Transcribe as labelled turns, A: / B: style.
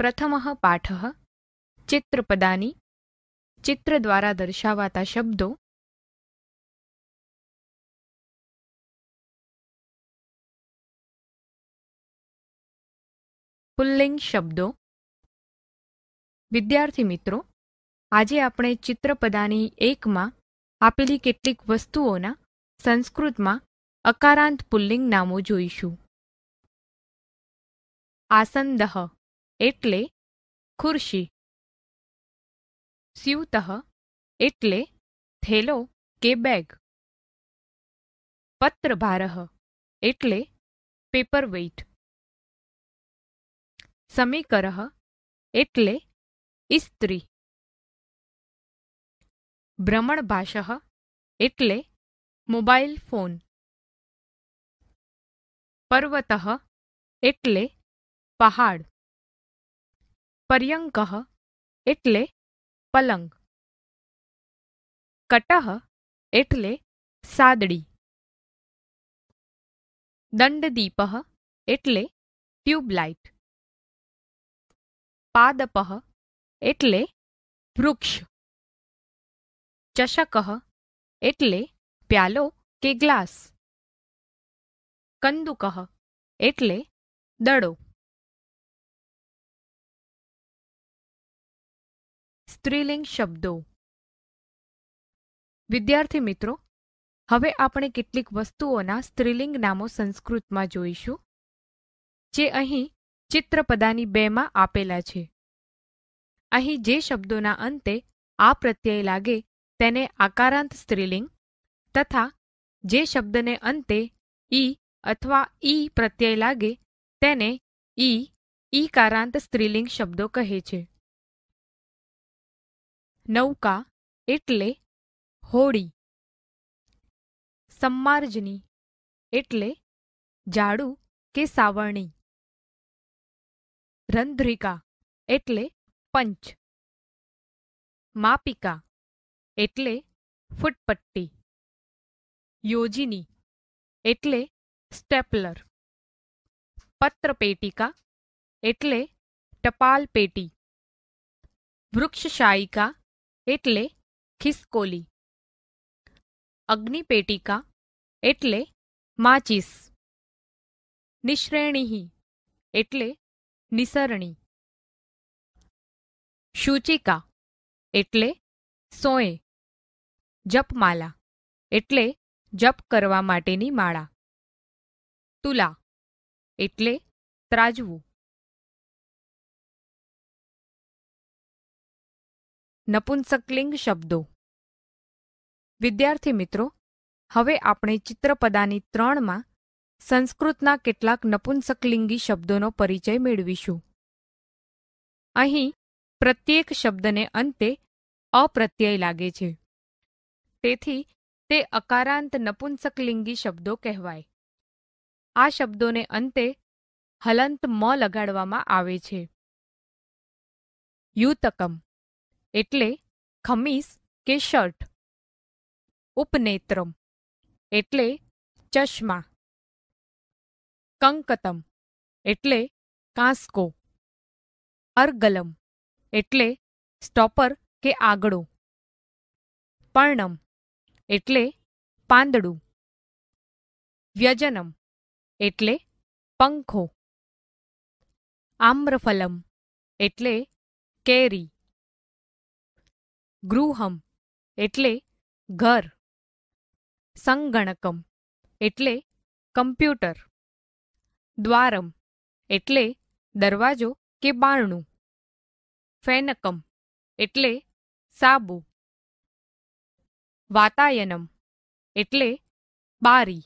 A: પ્રથમઃ પાઠઃ ચિત્રપદાની ચિત્ર દ્વારા દર્શાવાતા શબ્દો પુલ્લિંગ શબ્દો વિદ્યાર્થી મિત્રો આજે આપણે ચિત્રપદાની એકમાં આપેલી કેટલીક વસ્તુઓના સંસ્કૃતમાં અકારાંત પુલ્લિંગ નામો જોઈશું આસંદહ एटले खुर्शी स्यूत एटले थेलो के बेग पत्रभार एटले पेपरवेइट समीकर एटले इस्त्री भ्रमणभाष एटले मोबाइल फोन पर्वत एटले पहाड़ पर्यंक एटले पलंग कटह एटले सादड़ी दंडदीप एटले ट्यूबलाइट पादप एटले वृक्ष चषक एटले प्यालो के ग्लास कंदुक एटले दड़ो સ્ત્રીલિંગ શબ્દો વિદ્યાર્થી મિત્રો હવે આપણે કેટલીક વસ્તુઓના સ્ત્રીલિંગ નામો સંસ્કૃતમાં જોઈશું જે અહીં ચિત્રપદાની બેમાં આપેલા છે અહીં જે શબ્દોના અંતે આ પ્રત્યય લાગે તેને આકારાંત સ્ત્રીલિંગ તથા જે શબ્દને અંતે ઈ અથવા ઈ પ્રત્યય લાગે તેને ઈ કારાંત સ્ત્રીલિંગ શબ્દો કહે છે नौका એટલે હોડી સમાર્જની એટલે झाडू કે સાવરણી રંધрика એટલે પંચ માપिका એટલે ફૂટપટ્ટી યોજિની એટલે સ્ટેપલર પત્રપેટીકા એટલે ટપાલ પેટી વૃક્ષશાયિકા એટલે ખિસકોલી અગ્નિપેટિકા એટલે માચિસ નિશ્રેણીહિ એટલે નિસરણી સૂચિકા એટલે સોએ જપમાલા એટલે જપ કરવા માટેની માળા તુલા એટલે ત્રાજવું નપુંસકલિંગ શબ્દો વિદ્યાર્થી મિત્રો હવે આપણે ચિત્રપદાની ત્રણમાં સંસ્કૃતના કેટલાક નપુંસકલિંગી શબ્દોનો પરિચય મેળવીશું અહીં પ્રત્યેક શબ્દને અંતે અપ્રત્યય લાગે છે તેથી તે અકારાંત નપુંસકલિંગી શબ્દો કહેવાય આ શબ્દોને અંતે હલંત મ લગાડવામાં આવે છે યુતકમ એટલે ખમીસ કે શર્ટ ઉપનેત્રમ એટલે ચશ્મા કંકતમ એટલે કાંસકો અર્ગલમ એટલે સ્ટોપર કે આગળો પર્ણમ એટલે પાંદડું વ્યજનમ એટલે પંખો આમ્રફળમ એટલે કેરી गृहम એટલે ઘર સંગણકમ એટલે કમ્પ્યુટર દ્વારમ એટલે દરવાજો કે બારણું ફેનકમ એટલે સાબુ વાતાયનમ એટલે બારી